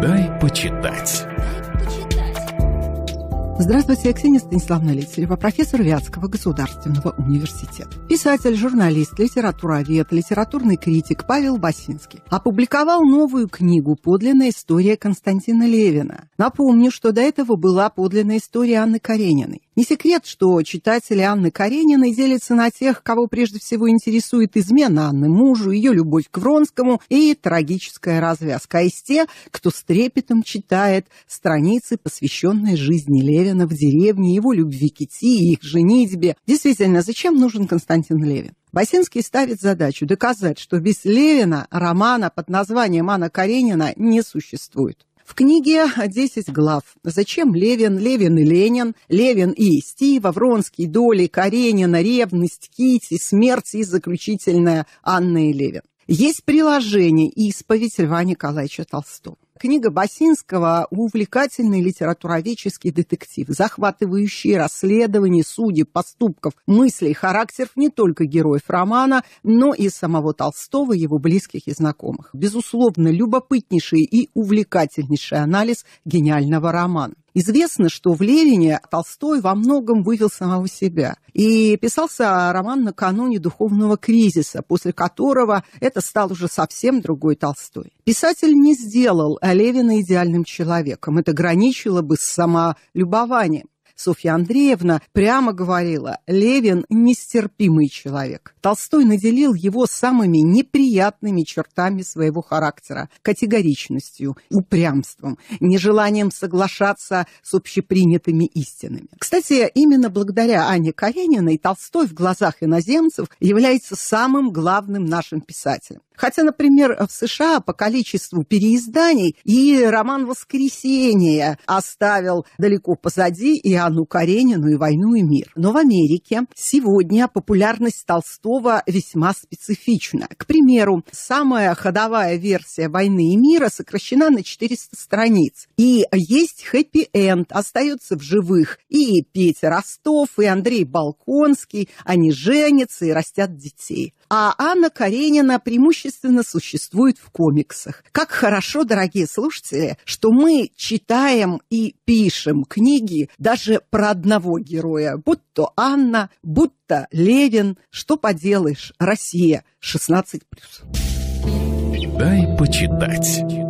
«Дай почитать». Здравствуйте, я Ксения Станиславна Лителева, профессор Вятского государственного университета. Писатель, журналист, литературовед, литературный критик Павел Басинский опубликовал новую книгу «Подлинная история Константина Левина». Напомню, что до этого была подлинная история Анны Карениной. Не секрет, что читатели Анны Карениной делятся на тех, кого прежде всего интересует измена Анны мужу, ее любовь к Вронскому и трагическая развязка, а из те, кто с трепетом читает страницы, посвященные жизни Левина Левина в деревне, его любви Кити, их женитьбе. Действительно, зачем нужен Константин Левин? Басинский ставит задачу доказать, что без Левина романа под названием «Анна Каренина» не существует. В книге 10 глав. Зачем Левин, Левин и Ленин, Левин и Стива, Вронский, Доли, Каренина, Ревность, Кити, Смерть и заключительная Анна и Левин. Есть приложение «Исповедь Льва Николаевича Толстого». Книга Басинского увлекательный литературоведческий детектив, захватывающий расследование судеб, поступков, мыслей, характеров не только героев романа, но и самого Толстого, его близких и знакомых. Безусловно, любопытнейший и увлекательнейший анализ гениального романа. Известно, что в Левине Толстой во многом вывел самого себя. И писался роман накануне духовного кризиса, после которого это стал уже совсем другой Толстой. Писатель не сделал Левина идеальным человеком. Это граничило бы с самолюбованием. Софья Андреевна прямо говорила, Левин – нестерпимый человек. Толстой наделил его самыми неприятными чертами своего характера – категоричностью, упрямством, нежеланием соглашаться с общепринятыми истинами. Кстати, именно благодаря Ане Карениной Толстой в глазах иноземцев является самым главным нашим писателем. Хотя, например, в США по количеству переизданий и роман «Воскресенье» оставил далеко позади и Анну Каренину, и «Войну и мир». Но в Америке сегодня популярность Толстого весьма специфична. К примеру, самая ходовая версия «Войны и мира» сокращена на 400 страниц. И есть хэппи-энд, остается в живых и Петя Ростов, и Андрей Балконский, они женятся и растят детей. А Анна Каренина преимущественно существует в комиксах. Как хорошо, дорогие слушатели, что мы читаем и пишем книги даже про одного героя, будь то Анна, будь то Левин. Что поделаешь, Россия 16+. Дай почитать.